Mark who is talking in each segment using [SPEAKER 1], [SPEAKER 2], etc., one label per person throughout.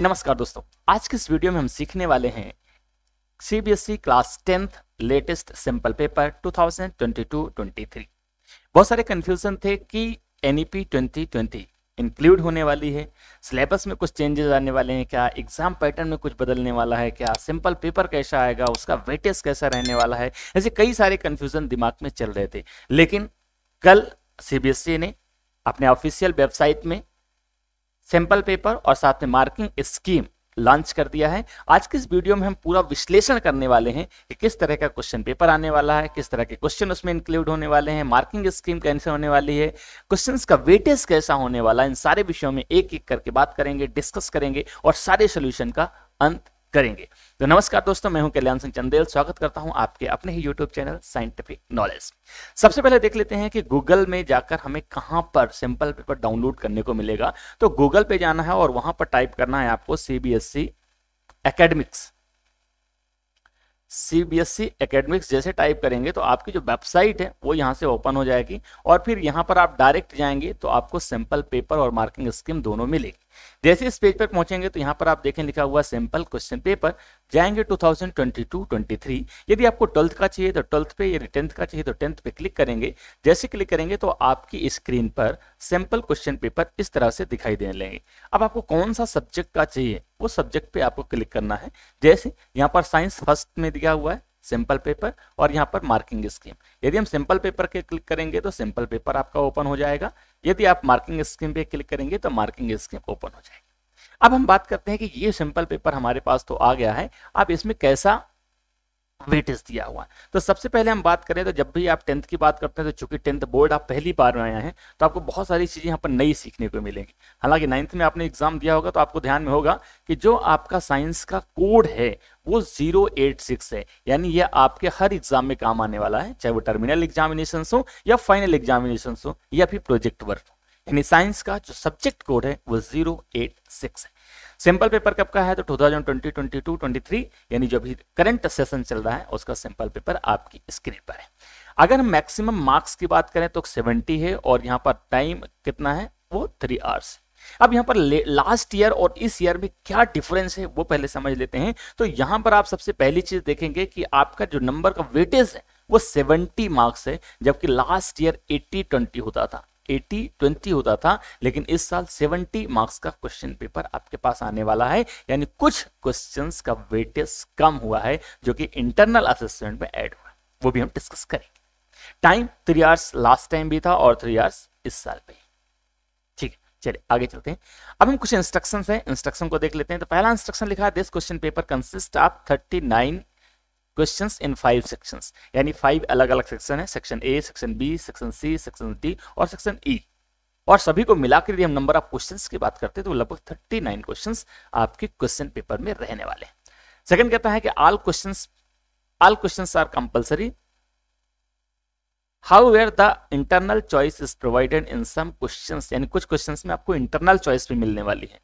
[SPEAKER 1] नमस्कार दोस्तों आज के इस वीडियो में हम सीखने वाले हैं CBSE class tenth latest simple paper 2022-23 बहुत सारे कन्फ्यूजन थे कि एनईपी 2020 इंक्लूड होने वाली है सिलेबस में कुछ चेंजेस आने वाले हैं क्या एग्जाम पैटर्न में कुछ बदलने वाला है क्या सिंपल पेपर कैसा आएगा उसका वेटेज कैसा रहने वाला है ऐसे कई सारे कन्फ्यूजन दिमाग में चल रहे थे लेकिन कल सी e ने अपने ऑफिशियल वेबसाइट में सैंपल पेपर और साथ में मार्किंग स्कीम लॉन्च कर दिया है आज की इस वीडियो में हम पूरा विश्लेषण करने वाले हैं कि किस तरह का क्वेश्चन पेपर आने वाला है किस तरह के क्वेश्चन उसमें इंक्लूड होने वाले हैं मार्किंग स्कीम कैसे होने वाली है क्वेश्चंस का वेटेज कैसा होने वाला है इन सारे विषयों में एक एक करके बात करेंगे डिस्कस करेंगे और सारे सोल्यूशन का अंत करेंगे तो नमस्कार दोस्तों मैं हूं कल्याण सिंह चंदेल स्वागत करता हूं आपके अपने ही यूट्यूब चैनल साइंटिफिक नॉलेज सबसे पहले देख लेते हैं कि गूगल में जाकर हमें कहां पर सिंपल पेपर डाउनलोड करने को मिलेगा तो गूगल पे जाना है और वहां पर टाइप करना है आपको सीबीएसई एकेडमिक्स सीबीएसई एकेडमिक्स जैसे टाइप करेंगे तो आपकी जो वेबसाइट है वो यहां से ओपन हो जाएगी और फिर यहां पर आप डायरेक्ट जाएंगे तो आपको सैंपल पेपर और मार्किंग स्कीम दोनों मिलेगी जैसे इस पेज पर पहुंचेंगे तो यहाँ पर आप देखें लिखा हुआ सिंपल क्वेश्चन पेपर जाएंगे 2022-23 यदि आपको ट्वेल्थ का चाहिए तो ट्वेल्थ पे यदि टेंथ का चाहिए तो टेंथ पे क्लिक करेंगे जैसे क्लिक करेंगे तो आपकी स्क्रीन पर सिंपल क्वेश्चन पेपर इस तरह से दिखाई देने लेंगे अब आपको कौन सा सब्जेक्ट का चाहिए वो सब्जेक्ट पे आपको क्लिक करना है जैसे यहाँ पर साइंस फर्स्ट में दिया हुआ है सिंपल पेपर और यहाँ पर मार्किंग स्कीम यदि हम सिंपल पेपर के क्लिक करेंगे तो सिंपल पेपर आपका ओपन हो जाएगा यदि आप मार्किंग स्कीम पे क्लिक करेंगे तो मार्किंग स्कीम ओपन हो जाएगी अब हम बात करते हैं कि ये सिंपल पेपर हमारे पास तो आ गया है आप इसमें कैसा वेटेज दिया हुआ है तो सबसे पहले हम बात करें तो जब भी आप टेंथ की बात करते हैं तो चूंकि टेंथ बोर्ड आप पहली बार में आए हैं तो आपको बहुत सारी चीज़ें यहाँ पर नई सीखने को मिलेंगी हालांकि नाइन्थ में आपने एग्जाम दिया होगा तो आपको ध्यान में होगा कि जो आपका साइंस का कोड है वो 086 है यानी ये आपके हर एग्जाम में काम आने वाला है चाहे वो टर्मिनल एग्जामिनेशन हो या फाइनल एग्जामिनेशन हो या फिर प्रोजेक्ट वर्क हो यानी साइंस का जो सब्जेक्ट कोड है वो जीरो एट सिक्स है सिंपल पेपर कब का है तो 2020, 22, 23 यानी जो भी करंट सेशन चल रहा है उसका सैंपल पेपर आपकी स्क्रीन पर है अगर हम मैक्सिमम मार्क्स की बात करें तो 70 है और यहाँ पर टाइम कितना है वो थ्री आवर्स अब यहाँ पर लास्ट ईयर और इस ईयर में क्या डिफरेंस है वो पहले समझ लेते हैं तो यहाँ पर आप सबसे पहली चीज देखेंगे कि आपका जो नंबर का वेटेज है वो 70 मार्क्स है जबकि लास्ट ईयर 80 20 होता था एटी ट्वेंटी होता था लेकिन इस साल सेवेंटी मार्क्स का क्वेश्चन पेपर आपके पास आने वाला है यानी कुछ क्वेश्चन का वेटेज कम हुआ है जो कि इंटरनल असेसमेंट में एड हुआ वो भी हम डिस्कस करेंगे time three hours last time भी था और थ्री आवर्स इस साल पे ठीक है चलिए आगे चलते हैं अब हम कुछ इंस्ट्रक्शंस हैं इंस्ट्रक्शन को देख लेते हैं तो पहला इंस्ट्रक्शन लिखा है this question paper consist of thirty nine questions in five sections यानी फाइव अलग अलग सेक्शन है section A section B section C section D और सेक्शन ई e. और सभी को मिलाकर यदि हम नंबर ऑफ क्वेश्चंस की बात करते हैं तो लगभग थर्टी नाइन क्वेश्चन आपके क्वेश्चन पेपर में रहने वाले सेकंड कहता है कि all question all question are compulsory however the internal choice is provided in some question यानी कुछ क्वेश्चन में आपको इंटरनल चॉइस भी मिलने वाली है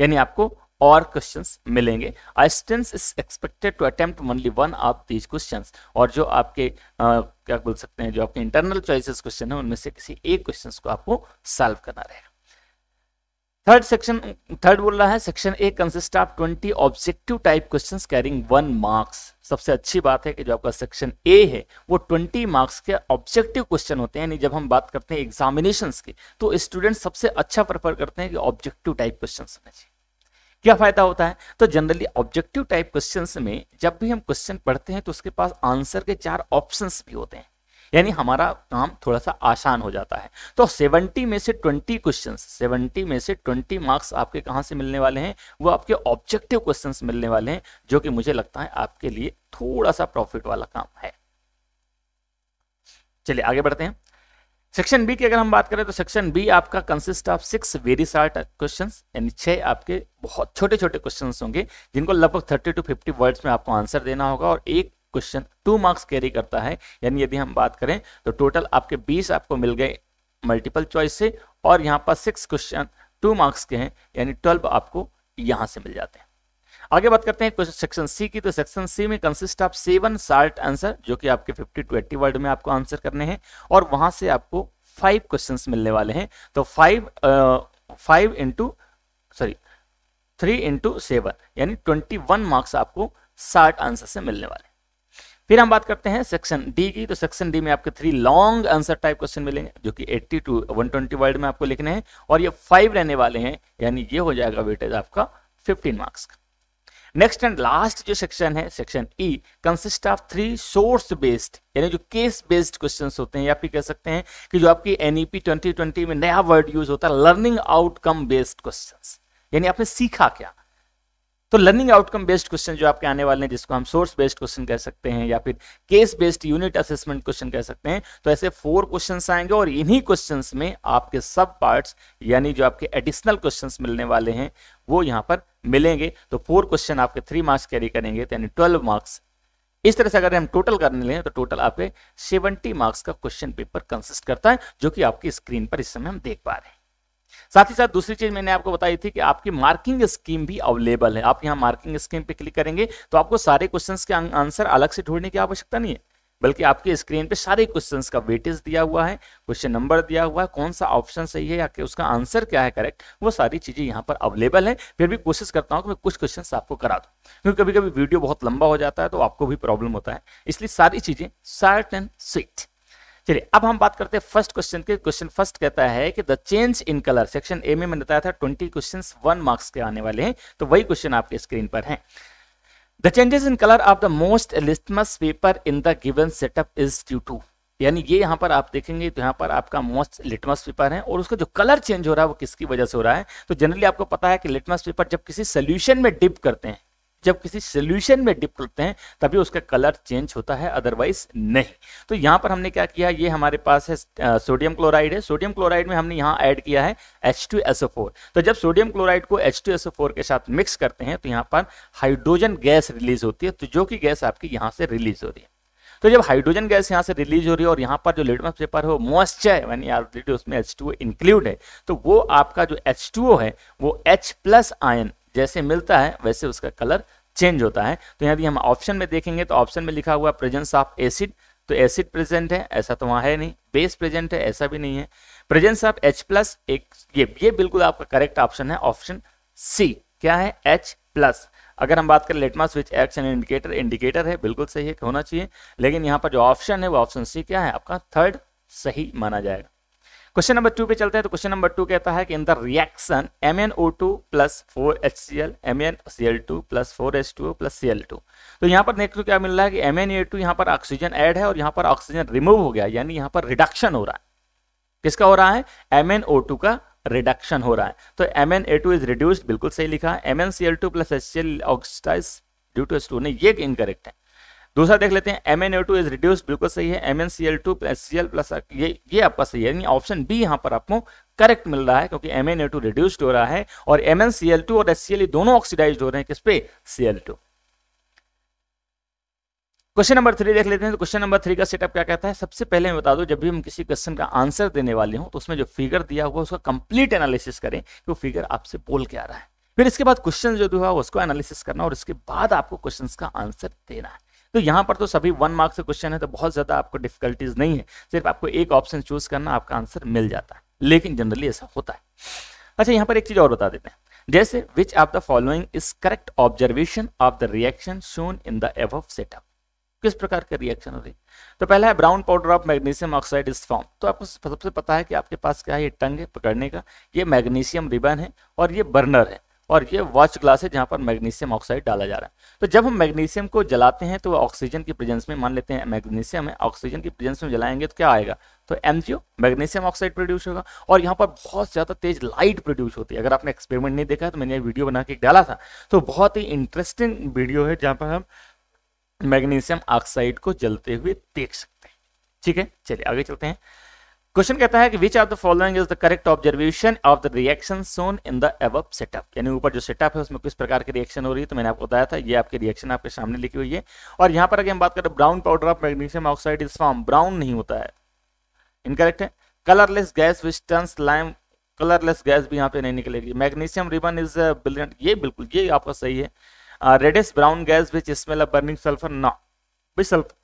[SPEAKER 1] यानी आपको और क्वेश्चन मिलेंगे a student is expected to attempt only one of these question और जो आपके आ, क्या बोल सकते हैं जो आपके इंटरनल चॉइसेस क्वेश्चन है उनमें से किसी एक क्वेश्चन को आपको सॉल्व करना रहेगा थर्ड सेक्शन थर्ड बोल रहा है section A consist of twenty objective type questions carrying one marks सबसे अच्छी बात है कि जो आपका सेक्शन ए है वो ट्वेंटी मार्क्स के ऑब्जेक्टिव क्वेश्चन होते हैं यानी जब हम बात करते हैं एग्जामिनेशंस की तो स्टूडेंट सबसे अच्छा प्रेफर करते हैं कि ऑब्जेक्टिव टाइप क्वेश्चन होने चाहिए क्या फायदा होता है तो जनरली ऑब्जेक्टिव टाइप क्वेश्चन में जब भी हम क्वेश्चन पढ़ते हैं तो उसके पास आंसर के चार ऑप्शन भी होते हैं यानी हमारा काम थोड़ा सा आसान हो जाता है तो 70 में से 20 क्वेश्चन 70 में से 20 मार्क्स आपके कहाँ से मिलने वाले हैं वो आपके ऑब्जेक्टिव क्वेश्चन मिलने वाले हैं जो कि मुझे लगता है आपके लिए थोड़ा सा प्रॉफिट वाला काम है चलिए आगे बढ़ते हैं सेक्शन बी की अगर हम बात करें तो सेक्शन बी आपका consist of six very short question यानी छह आपके बहुत छोटे छोटे क्वेश्चन होंगे जिनको लगभग थर्टी टू फिफ्टी वर्ड्स में आपको आंसर देना होगा और एक क्वेश्चन टू मार्क्स कैरी करता है यानी यदि हम बात करें तो टोटल आपके बीस आपको मिल गए मल्टीपल चॉइस से और यहाँ पर सिक्स क्वेश्चन टू मार्क्स के हैं यानी ट्वेल्व आपको यहाँ से मिल जाते हैं आगे बात करते हैं क्वेश्चन सेक्शन सी की तो सेक्शन सी में consist of seven short answer जो कि आपके 50 टू 80 वर्ड में आपको आंसर करने हैं और वहां से आपको फाइव क्वेश्चंस मिलने वाले हैं तो five five into sorry three into seven यानी ट्वेंटी वन मार्क्स आपको साठ आंसर से मिलने वाले फिर हम बात करते हैं सेक्शन डी की तो सेक्शन डी में आपके three long answer type question मिलेंगे जो कि 80 टू 120 वर्ड में आपको लिखने हैं और ये फाइव रहने वाले हैं यानी ये हो जाएगा वेटेज आपका 15 मार्क्स का नेक्स्ट एंड लास्ट जो सेक्शन है section E consist of three source based यानी जो केस बेस्ड क्वेश्चंस होते हैं या फिर कह सकते हैं कि जो आपकी एनईपी 2020 e में नया वर्ड यूज होता है लर्निंग आउटकम बेस्ड क्वेश्चंस यानी आपने सीखा क्या तो लर्निंग आउटकम बेस्ड क्वेश्चन जो आपके आने वाले हैं जिसको हम सोर्स बेस्ड क्वेश्चन कह सकते हैं या फिर case based unit assessment question कह सकते हैं तो ऐसे फोर क्वेश्चन आएंगे और इन्हीं क्वेश्चन में आपके सब पार्ट्स यानी जो आपके एडिशनल क्वेश्चन मिलने वाले हैं वो यहाँ पर मिलेंगे तो फोर क्वेश्चन आपके थ्री मार्क्स कैरी करेंगे तो यानी ट्वेल्व मार्क्स इस तरह से अगर हम टोटल करने लें तो टोटल आपके सेवेंटी मार्क्स का क्वेश्चन पेपर कंसिस्ट करता है जो कि आपकी स्क्रीन पर इस समय हम देख पा रहे हैं साथ ही साथ दूसरी चीज मैंने आपको बताई थी कि आपकी मार्किंग स्कीम भी अवेलेबल है आप यहाँ मार्किंग स्कीम पे क्लिक करेंगे तो आपको सारे क्वेश्चन के आंसर अलग से ढूंढने की आवश्यकता नहीं है बल्कि आपके स्क्रीन पे सारे क्वेश्चंस का वेटेज दिया हुआ है क्वेश्चन नंबर दिया हुआ है कौन सा ऑप्शन सही है या कि उसका आंसर क्या है करेक्ट वो सारी चीज़ें यहाँ पर अवेलेबल है फिर भी कोशिश करता हूँ कि मैं कुछ क्वेश्चन आपको करा दूँ क्योंकि कभी कभी वीडियो बहुत लंबा हो जाता है तो आपको भी प्रॉब्लम होता है इसलिए सारी चीज़ें शार्ट एंड स्वीट चलिए अब हम बात करते हैं फर्स्ट क्वेश्चन के क्वेश्चन फर्स्ट कहता है कि the change in colour section A में मैंने बताया था ट्वेंटी क्वेश्चन वन मार्क्स के आने वाले हैं तो वही क्वेश्चन आपके स्क्रीन पर है the changes in colour of the most litmus paper in the given setup is due to यानी ये यहाँ पर आप देखेंगे तो यहाँ पर आपका मोस्ट लिटमस पेपर है और उसका जो कलर चेंज हो रहा है वो किसकी वजह से हो रहा है तो जनरली आपको पता है कि लिटमस पेपर जब किसी सोल्यूशन में डिप करते हैं जब किसी सोल्यूशन में डिप करते हैं तभी उसका कलर चेंज होता है अदरवाइज नहीं तो यहां पर हमने क्या किया ये हमारे पास है सोडियम क्लोराइड है सोडियम क्लोराइड में हमने यहाँ ऐड किया है H2SO4 तो जब सोडियम क्लोराइड को H2SO4 के साथ मिक्स करते हैं तो यहाँ पर हाइड्रोजन गैस रिलीज होती है तो जो कि गैस आपकी यहाँ से रिलीज हो रही है तो जब हाइड्रोजन गैस यहाँ से रिलीज हो रही है और यहाँ पर जो लिटमस पेपर है वो मॉइस्चर है यानी उसमें एच इंक्लूड है तो वो आपका जो एच है वो एच प्लस आयन जैसे मिलता है वैसे उसका कलर चेंज होता है तो यदि हम ऑप्शन में देखेंगे तो ऑप्शन में लिखा हुआ प्रेजेंस ऑफ एसिड तो एसिड प्रेजेंट है ऐसा तो वहां है नहीं बेस प्रेजेंट है ऐसा भी नहीं है प्रेजेंस ऑफ एच प्लस एक ये ये बिल्कुल आपका करेक्ट ऑप्शन है ऑप्शन सी क्या है एच प्लस अगर हम बात करें लेटमा स्विच एक्शन इंडिकेटर इंडिकेटर है बिल्कुल सही है होना चाहिए लेकिन यहाँ पर जो ऑप्शन है वो ऑप्शन सी क्या है आपका थर्ड सही माना जाएगा क्वेश्चन नंबर टू पे चलते हैं तो क्वेश्चन नंबर टू कहता है कि in the reaction M N O two plus four H C L M N C L two plus four H two plus C L two तो यहाँ पर नेक्स्ट क्या मिल रहा है कि एम एन ए टू यहाँ पर ऑक्सीजन ऐड है और यहाँ पर ऑक्सीजन रिमूव हो गया यानी यहाँ पर रिडक्शन हो रहा है किसका हो रहा है एम एन ओ टू का रिडक्शन हो रहा है तो M N A two is reduced बिल्कुल सही लिखा है M N C L two plus H C L oxidise due to H two नहीं ये इनकरेक्ट है दूसरा देख लेते हैं M N A two is reduce बिल्कुल सही है M N C L two plus C L plus ये ये आपका सही है यानी ऑप्शन बी यहाँ पर आपको करेक्ट मिल रहा है क्योंकि M N A two reduced हो रहा है और M N C L two और एस सी एल दोनों ऑक्सीडाइज हो रहे हैं किस पे C L two question number three देख लेते हैं तो क्वेश्चन नंबर थ्री का सेटअप क्या कहता है सबसे पहले मैं बता दूं जब भी हम किसी क्वेश्चन का आंसर देने वाले हों तो उसमें जो फिगर दिया हुआ उसका कंप्लीट एनालिसिस करें कि वो फिगर आपसे बोल के आ रहा है फिर इसके बाद क्वेश्चन जो हुआ उसको एनालिसिस करना और इसके बाद आपको क्वेश्चन का आंसर देना है तो यहाँ पर तो सभी वन मार्क्स के क्वेश्चन है तो बहुत ज़्यादा आपको डिफिकल्टीज नहीं है सिर्फ आपको एक ऑप्शन चूज करना आपका आंसर मिल जाता है लेकिन जनरली ऐसा होता है अच्छा यहाँ पर एक चीज़ और बता देते हैं जैसे which of the following is correct observation of the reaction shown in the above setup किस प्रकार के रिएक्शन हो रही है तो पहला है brown powder of magnesium oxide is form तो आपको सबसे पता है कि आपके पास क्या है ये टंग है पकड़ने का ये मैग्नीशियम रिबन है और ये बर्नर है और ये वॉच ग्लास है जहाँ पर मैग्नीशियम ऑक्साइड डाला जा रहा है तो जब हम मैग्नीशियम को जलाते हैं तो ऑक्सीजन की प्रेजेंस में मान लेते हैं मैग्नीशियम है ऑक्सीजन की प्रेजेंस में जलाएंगे तो क्या आएगा तो एम मैग्नीशियम ऑक्साइड प्रोड्यूस होगा और यहाँ पर बहुत ज़्यादा तेज लाइट प्रोड्यूस होती है अगर आपने एक्सपेरिमेंट नहीं देखा है तो मैंने वीडियो बना के डाला था तो बहुत ही इंटरेस्टिंग वीडियो है जहाँ पर हम मैग्नीशियम ऑक्साइड को जलते हुए देख सकते हैं ठीक है चलिए आगे चलते हैं क्वेश्चन कहता है कि which of the following is the correct observation of the reaction shown in the above setup यानी ऊपर जो सेटअप है उसमें किस प्रकार की रिएक्शन हो रही है तो मैंने आपको बताया था ये आपके रिएक्शन आपके सामने लिखी हुई है और यहां पर अगर हम बात करें brown powder of magnesium oxide is form brown नहीं होता है इनकरेक्ट है colourless gas which turns lime colourless gas भी यहाँ पे नहीं निकलेगी मैग्नीशियम रिबन इज ब्रिलियंट ये बिल्कुल ये आपका सही है reddish brown gas which smell of burning sulphur ना भी सल्फ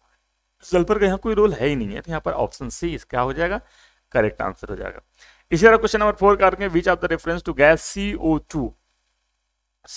[SPEAKER 1] सल्फर का यहाँ कोई रोल है ही नहीं है तो यहाँ पर ऑप्शन सी इसका हो जाएगा करेक्ट आंसर हो जाएगा इसी तरह क्वेश्चन नंबर फोर करके which of the reference to gas C O two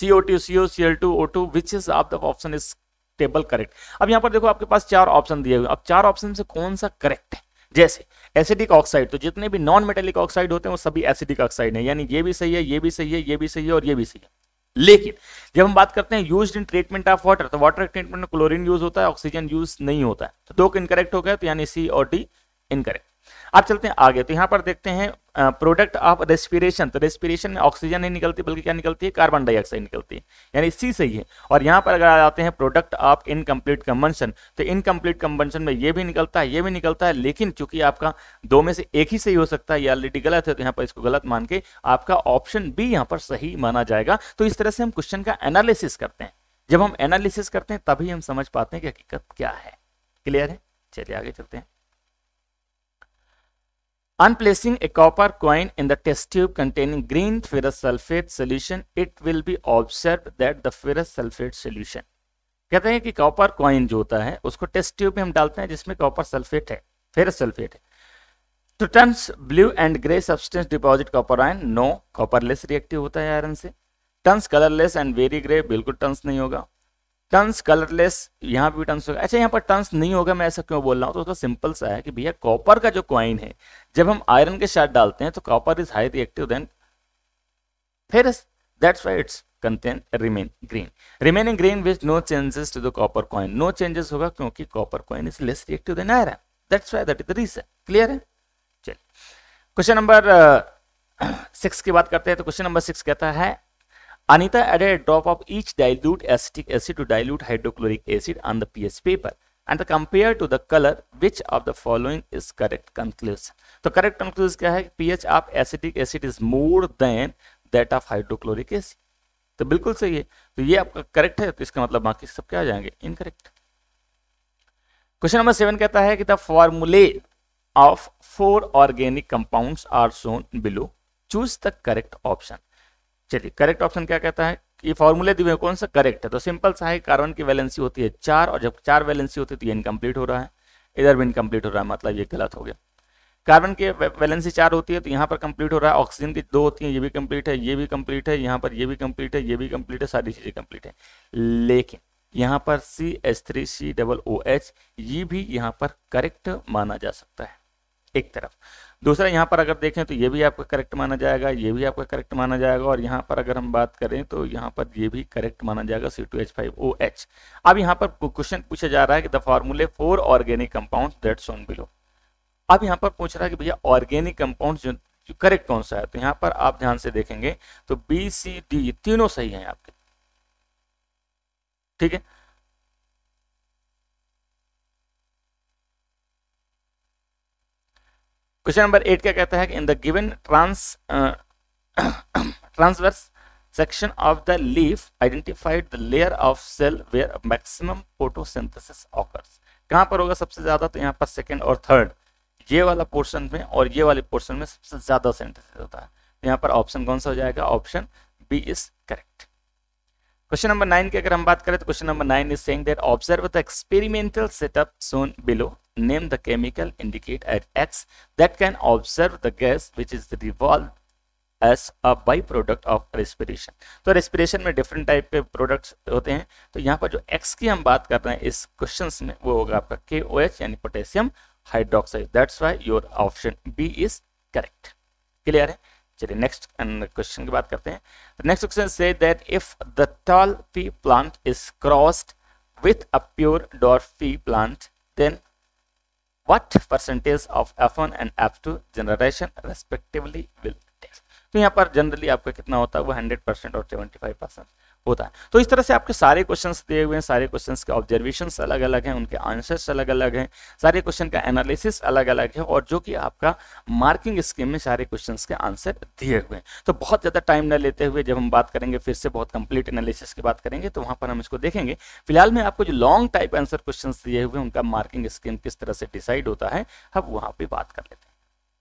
[SPEAKER 1] C O two C O C L two O two which is of the option is table correct अब यहाँ पर देखो आपके पास चार ऑप्शन दिए हुए अब चार ऑप्शन से कौन सा करेक्ट है जैसे एसिडिक ऑक्साइड तो जितने भी नॉन मेटेलिक ऑक्साइड होते हैं वो सभी एसिडिक ऑक्साइड है यानी ये भी सही है ये भी सही है ये भी सही है और ये भी सही है लेकिन जब हम बात करते हैं use in treatment of water तो वाटर ट्रीटमेंट में क्लोरीन यूज होता है ऑक्सीजन यूज नहीं होता है तो दो इनकरेक्ट हो गया तो यानी सी और डी इनकरेक्ट अब चलते हैं आगे तो यहाँ पर देखते हैं प्रोडक्ट ऑफ रेस्पिरेशन तो रेस्पिरेशन में ऑक्सीजन नहीं निकलती बल्कि क्या निकलती है कार्बन डाइऑक्साइड निकलती है यानी सी सही है और यहाँ पर अगर आ जाते हैं प्रोडक्ट ऑफ इनकम्प्लीट कम्बनशन तो इनकम्प्लीट कम्बनशन में ये भी निकलता है ये भी निकलता है लेकिन चूंकि आपका दो में से एक ही सही हो सकता है ये ऑलरेडी गलत है तो यहाँ पर इसको गलत मान के आपका ऑप्शन बी यहाँ पर सही माना जाएगा तो इस तरह से हम क्वेश्चन का एनालिसिस करते हैं जब हम एनालिसिस करते हैं तभी हम समझ पाते हैं कि हकीकत क्या है क्लियर है चलिए आगे चलते हैं On placing a copper coin in the test tube containing green ferrous sulfate solution, it will be observed that the ferrous sulfate solution. कहते हैं कि कॉपर कॉइन जो होता है उसको टेस्ट ट्यूब में हम डालते हैं जिसमें कॉपर सल्फेट है फेरस सल्फेट है to terms blue and grey substance deposit copper ion no copper less reactive होता है आयरन से terms colourless and very grey बिल्कुल टर्म्स नहीं होगा टंस कलरलेस यहाँ भी टंस होगा अच्छा यहाँ पर टंस नहीं होगा मैं ऐसा क्यों बोल रहा हूँ तो उसका सिंपल सा है कि भैया कॉपर का जो क्वाइन है जब हम आयरन के साथ डालते हैं तो copper is high reactive than फिर that's why it's contain remain green remaining green which no changes to the copper coin no changes होगा क्योंकि copper coin is less reactive than iron that's why that is the reason clear है चलिए question number six की बात करते हैं तो question number six कहता है Anita added a drop of each dilute acetic acid to dilute hydrochloric acid on the PS paper and compare to the color which of the following is correct conclusion. So correct conclusion is that pH of acetic acid is more than that of hydrochloric acid. तो बिल्कुल सही है तो ये आपका correct है तो इसका मतलब बाकी सब क्या आ जाएंगे इनकरेक्ट क्वेश्चन नंबर सेवन कहता है कि the formulae of four organic compounds are shown below choose the correct option चलिए करेक्ट ऑप्शन क्या कहता है ये फॉर्मूले दिए कौन सा करेक्ट है तो सिंपल सा है कार्बन की वैलेंसी होती है चार और जब चार वैलेंसी होती है तो ये इनकम्प्लीट हो रहा है इधर भी इनकम्प्लीट हो रहा है मतलब ये गलत हो गया कार्बन की वैलेंसी चार होती है तो यहाँ पर कंप्लीट हो रहा है ऑक्सीजन की दो होती है ये भी कंप्लीट है ये भी कंप्लीट है यहाँ पर ये भी कंप्लीट है ये भी कंप्लीट है सारी चीज़ें कंप्लीट है लेकिन यहाँ पर C S three C double O H ये भी यहाँ पर करेक्ट माना जा सकता है एक तरफ दूसरा यहाँ पर अगर देखें तो ये भी आपका करेक्ट माना जाएगा ये भी आपका करेक्ट माना जाएगा और यहाँ पर अगर हम बात करें तो यहाँ पर ये भी करेक्ट माना जाएगा C two H five O H अब यहाँ पर क्वेश्चन पूछा जा रहा है कि the formulae four organic compound that shown below अब यहाँ पर पूछ रहा है कि भैया ऑर्गेनिक कंपाउंड जो, जो करेक्ट कौन सा है तो यहाँ पर आप ध्यान से देखेंगे तो बी सी डी तीनों सही है आपके ठीक है क्वेश्चन नंबर एट क्या कहता है कि in the given trans transverse section of the leaf identified the layer of cell where maximum photosynthesis occurs कहाँ पर होगा सबसे ज्यादा तो यहाँ पर सेकेंड और थर्ड ये वाला पोर्शन में और ये वाले पोर्शन में सबसे ज्यादा सिंथेसिस होता है तो यहाँ पर ऑप्शन कौन सा हो जाएगा option B is correct question number nine की अगर हम बात करें तो question number nine is saying that observe the experimental setup shown below name the chemical indicate at X that can observe the gas which is revolve as a by product of respiration तो respiration में different type के products होते हैं तो यहाँ पर जो x की हम बात कर रहे हैं इस क्वेश्चन में वो होगा आपका के ओ एच यानी potassium hydroxide that's why your option B is correct clear है चलिए नेक्स्ट क्वेश्चन की बात करते हैं next question say that if the tall pea plant is crossed with with a pure plant then then percentage of F one and F two generation respectively will तो यहाँ पर generally आपका कितना होता है वो 100 परसेंट और 75 परसेंट होता है तो इस तरह से आपके सारे क्वेश्चन दिए हुए हैं सारे क्वेश्चन के ऑब्जर्वेशन अलग अलग हैं उनके आंसर्स अलग अलग हैं सारे क्वेश्चन का एनालिसिस अलग अलग है और जो कि आपका मार्किंग स्कीम में सारे क्वेश्चन के आंसर दिए हुए हैं तो बहुत ज़्यादा टाइम न लेते हुए जब हम बात करेंगे फिर से बहुत कंप्लीट एनालिसिस की बात करेंगे तो वहाँ पर हम इसको देखेंगे फिलहाल में आपको जो लॉन्ग टाइप आंसर क्वेश्चन दिए हुए उनका मार्किंग स्कीम किस तरह से डिसाइड होता है हम वहाँ पर बात कर लेते हैं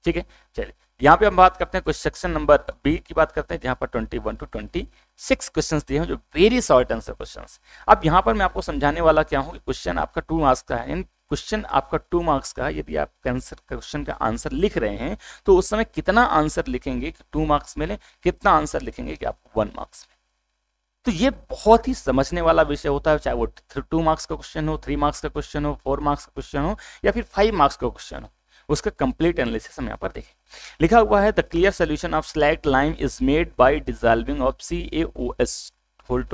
[SPEAKER 1] ठीक है चलिए यहाँ पे हम बात करते हैं कुछ सेक्शन नंबर बी की बात करते हैं जहाँ पर 21 टू 26 क्वेश्चंस दिए हैं जो वेरी शॉर्ट आंसर क्वेश्चंस अब यहाँ पर मैं आपको समझाने वाला क्या हूँ कि क्वेश्चन आपका टू मार्क्स का है क्वेश्चन आपका टू मार्क्स का है यदि आप कैंसर क्वेश्चन का आंसर लिख रहे हैं तो उस समय कितना आंसर लिखेंगे कि टू मार्क्स मिले कितना आंसर लिखेंगे कि आपको वन मार्क्स मिले तो ये बहुत ही समझने वाला विषय होता है चाहे वो टू मार्क्स का क्वेश्चन हो थ्री मार्क्स का क्वेश्चन हो फोर मार्क्स का क्वेश्चन हो या फिर फाइव मार्क्स का क्वेश्चन हो उसका कंप्लीट एनालिसिस हम यहाँ पर देखें लिखा हुआ है the clear solution of slack lime is made by dissolving of C A O S whole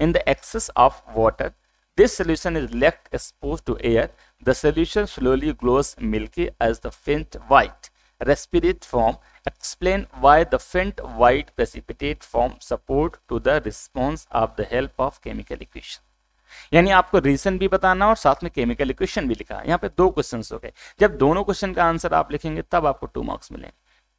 [SPEAKER 1] in the excess of water This solution is left exposed to air. The solution slowly glows milky as the faint white respirate form. Explain why the faint white precipitate form support to the response of the help of chemical equation. यानी आपको reason भी बताना और साथ में chemical equation भी लिखा यहाँ पे दो क्वेश्चन हो गए जब दोनों क्वेश्चन का आंसर आप लिखेंगे तब आपको टू मार्क्स मिलेंगे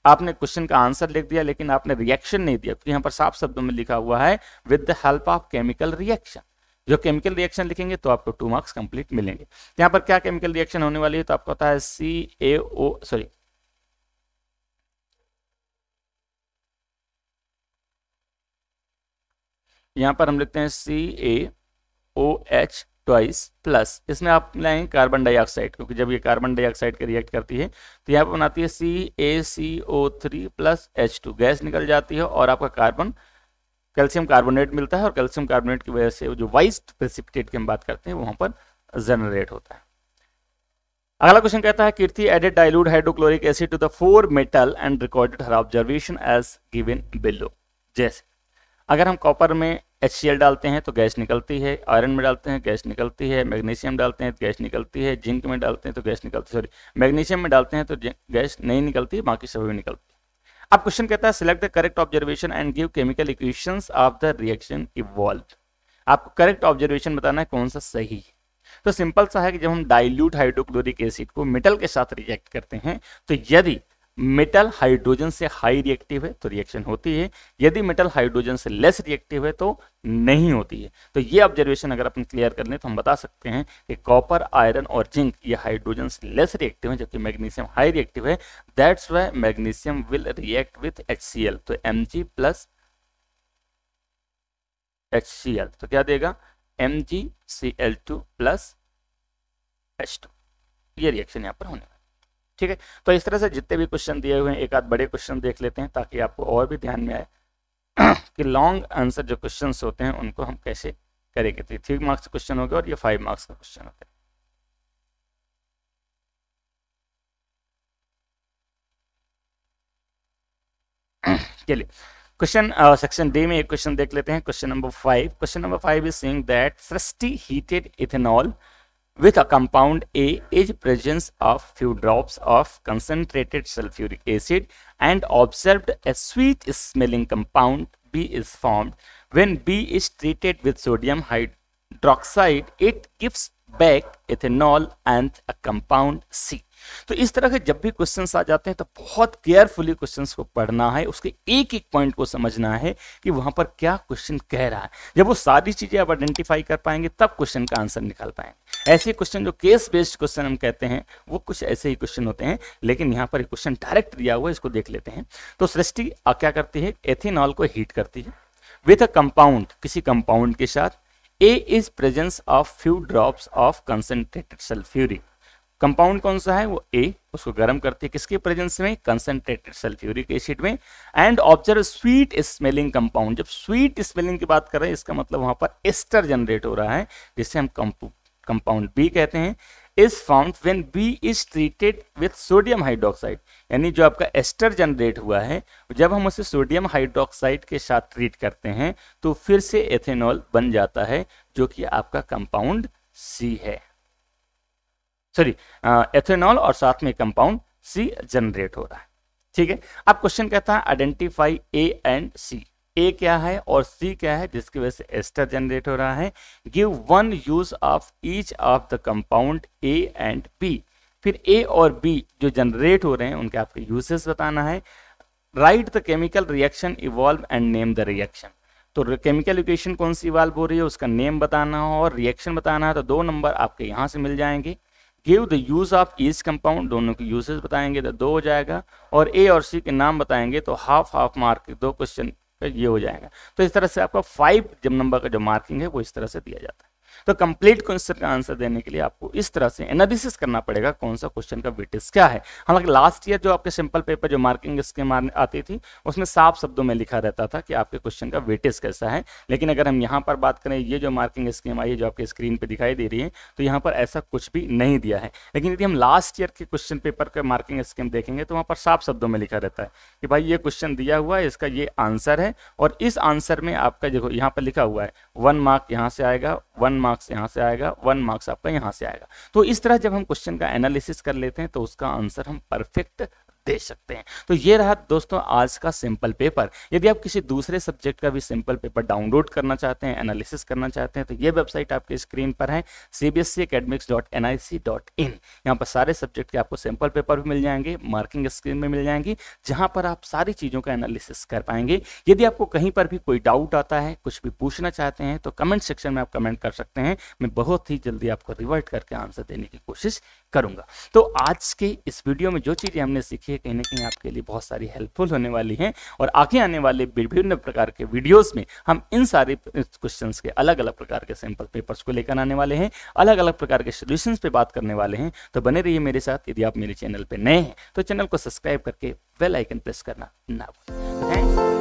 [SPEAKER 1] आपने क्वेश्चन का आंसर लिख दिया लेकिन आपने रिएक्शन नहीं दिया तो यहाँ पर साफ शब्दों में लिखा हुआ है with the help of chemical reaction जो केमिकल रिएक्शन लिखेंगे तो आपको टू मार्क्स कंप्लीट मिलेंगे यहाँ पर क्या केमिकल रिएक्शन होने वाली है तो आपको पता है सी ए ओ सॉरी यहाँ पर हम लिखते हैं C A O H twice plus इसमें आप लाएंगे कार्बन डाइऑक्साइड क्योंकि जब ये कार्बन डाइऑक्साइड के रिएक्ट करती है तो यहाँ पर बनाती है C A C O three plus H two gas निकल जाती है और आपका कार्बन कैल्शियम कार्बोनेट मिलता है और कैल्शियम कार्बोनेट की वजह से जो वाइस्ट प्रेसिपिटेट की हम बात करते हैं वहाँ पर जनरेट होता है अगला क्वेश्चन कहता है Kirti added dilute hydrochloric acid to the four metal and recorded her observation as given below जैसे अगर हम कॉपर में एच डालते हैं तो गैस निकलती है आयरन में डालते हैं गैस निकलती है मैग्नीशियम डालते हैं तो गैस निकलती है जिंक में डालते हैं तो गैस निकलती है सॉरी मैग्नीशियम में डालते हैं तो गैस नहीं निकलती बाकी सभी में निकलती अब क्वेश्चन कहता है select the correct observation and give chemical equation of the reaction evolve आपको करेक्ट ऑब्जर्वेशन बताना है कौन सा सही है तो सिंपल सा है कि जब हम डाइल्यूट हाइड्रोक्लोरिक एसिड को मेटल के साथ रिएक्ट करते हैं तो यदि मेटल हाइड्रोजन से हाई रिएक्टिव है तो रिएक्शन होती है यदि मेटल हाइड्रोजन से लेस रिएक्टिव है तो नहीं होती है तो ये ऑब्जर्वेशन अगर अपन क्लियर कर लें तो हम बता सकते हैं कि कॉपर आयरन और जिंक ये हाइड्रोजन से लेस रिएक्टिव है जबकि मैग्नीशियम हाई रिएक्टिव है that's why magnesium will react with H तो एम जी प्लस एच तो क्या देगा M G C L two plus H two ये रिएक्शन यहाँ पर होने ठीक है तो इस तरह से जितने भी क्वेश्चन दिए हुए हैं एक आध बड़े क्वेश्चन देख लेते हैं ताकि आपको और भी ध्यान में आए कि लॉन्ग आंसर जो क्वेश्चन होते हैं उनको हम कैसे करेंगे तो थ्री मार्क्स क्वेश्चन हो गया और ये फाइव मार्क्स का क्वेश्चन होता है चलिए क्वेश्चन सेक्शन डी में एक क्वेश्चन देख लेते हैं question number five question number five is saying that Srishti heated ethanol with a compound A is presence of few drops of concentrated sulfuric acid and observed a sweet smelling compound B is formed. When B is treated with sodium hydroxide, it gives back ethanol and a compound C. तो इस तरह के जब भी question आ जाते हैं तो बहुत केयरफुली क्वेश्चन को पढ़ना है उसके एक एक पॉइंट को समझना है कि वहां पर क्या क्वेश्चन कह रहा है जब वो सारी चीजें आप आइडेंटिफाई कर पाएंगे तब क्वेश्चन का आंसर निकाल पाएंगे ऐसे क्वेश्चन जो केस बेस्ड क्वेश्चन हम कहते हैं वो कुछ ऐसे ही क्वेश्चन होते हैं लेकिन यहाँ पर क्वेश्चन डायरेक्ट दिया हुआ है इसको देख लेते हैं तो सृष्टि क्या करती है एथेनॉल को हीट करती है विथ अ कंपाउंड किसी कंपाउंड के साथ A is presence of few drops of concentrated sulphuric compound कौन सा है वो ए उसको गर्म करते हैं किसके प्रेजेंस में कंसेंट्रेटेड सल्फ्यूरिक एसिड में and observe sweet smelling compound जब स्वीट स्मेलिंग की बात कर रहे हैं इसका मतलब वहां पर एस्टर जनरेट हो रहा है जिसे हम कंपाउंड बी कहते हैं is found when B is treated with sodium hydroxide यानी जो आपका एस्टर जनरेट हुआ है जब हम उसे सोडियम हाइड्रोक्साइड के साथ ट्रीट करते हैं तो फिर से एथेनॉल बन जाता है जो कि आपका कंपाउंड सी है सॉरी एथेनॉल uh, और साथ में कंपाउंड सी जनरेट हो रहा है ठीक है अब क्वेश्चन कहता है आइडेंटिफाई ए एंड सी ए क्या है और सी क्या है जिसकी वजह से एस्टर जनरेट हो रहा है give one use of each of the compound A and B फिर ए और बी जो जनरेट हो रहे हैं उनके आपको यूजेस बताना है write the chemical reaction evolve and name the reaction तो केमिकल इक्वेशन कौन सी इवॉल्व हो रही है उसका नेम बताना हो और रिएक्शन बताना है तो दो नंबर आपके यहां से मिल जाएंगे give the use of each compound दोनों के यूजेस बताएंगे तो दो हो जाएगा और ए और सी के नाम बताएंगे तो हाफ हाफ मार्क दो क्वेश्चन ये हो जाएगा तो इस तरह से आपका फाइव नंबर का जो मार्किंग है वो इस तरह से दिया जाता है तो कंप्लीट क्वेश्चन का आंसर देने के लिए आपको इस तरह से एनालिसिस करना पड़ेगा कौन सा क्वेश्चन का वेटेज क्या है हालांकि लास्ट ईयर जो आपके सिंपल पेपर जो मार्किंग स्कीम आती थी उसमें साफ शब्दों में लिखा रहता था कि आपके क्वेश्चन का वेटेज कैसा है लेकिन अगर हम यहाँ पर बात करें ये जो मार्किंग स्कीम आई है जो आपके स्क्रीन पर दिखाई दे रही है तो यहाँ पर ऐसा कुछ भी नहीं दिया है लेकिन यदि हम लास्ट ईयर के क्वेश्चन पेपर का मार्किंग स्कीम देखेंगे तो वहाँ पर साफ शब्दों में लिखा रहता है कि भाई ये क्वेश्चन दिया हुआ है इसका ये आंसर है और इस आंसर में आपका देखो यहाँ पर लिखा हुआ है वन मार्क यहाँ से आएगा वन मार्क्स यहाँ से आएगा वन मार्क्स आपका यहाँ से आएगा तो इस तरह जब हम क्वेश्चन का एनालिसिस कर लेते हैं तो उसका आंसर हम परफेक्ट दे सकते हैं तो ये रहा दोस्तों आज का सिंपल पेपर यदि आप किसी दूसरे सब्जेक्ट का भी सिंपल पेपर डाउनलोड करना चाहते हैं एनालिसिस करना चाहते हैं तो ये वेबसाइट आपके स्क्रीन पर है C B S C academics dot N I C dot in यहाँ पर सारे सब्जेक्ट के आपको सिंपल पेपर भी मिल जाएंगे मार्किंग स्क्रीन में मिल जाएंगी जहाँ पर आप सारी चीज़ों का एनालिसिस कर पाएंगे यदि आपको कहीं पर भी कोई डाउट आता है कुछ भी पूछना चाहते हैं तो कमेंट सेक्शन में आप कमेंट कर सकते हैं मैं बहुत ही जल्दी आपको रिवर्ट करके आंसर देने की कोशिश करूंगा तो आज के इस वीडियो में जो चीज़ें हमने सीखी ये कहीं ना कहीं आपके लिए बहुत सारी हेल्पफुल होने वाली हैं और आगे आने वाले विभिन्न प्रकार के वीडियोस में हम इन सारे क्वेश्चंस के अलग अलग प्रकार के सैंपल पेपर्स को लेकर आने वाले हैं अलग अलग प्रकार के सोल्यूशंस पे बात करने वाले हैं तो बने रहिए मेरे साथ यदि आप मेरे चैनल पर नए हैं तो चैनल को सब्सक्राइब करके बेल आइकन प्रेस करना ना भूलें यू तो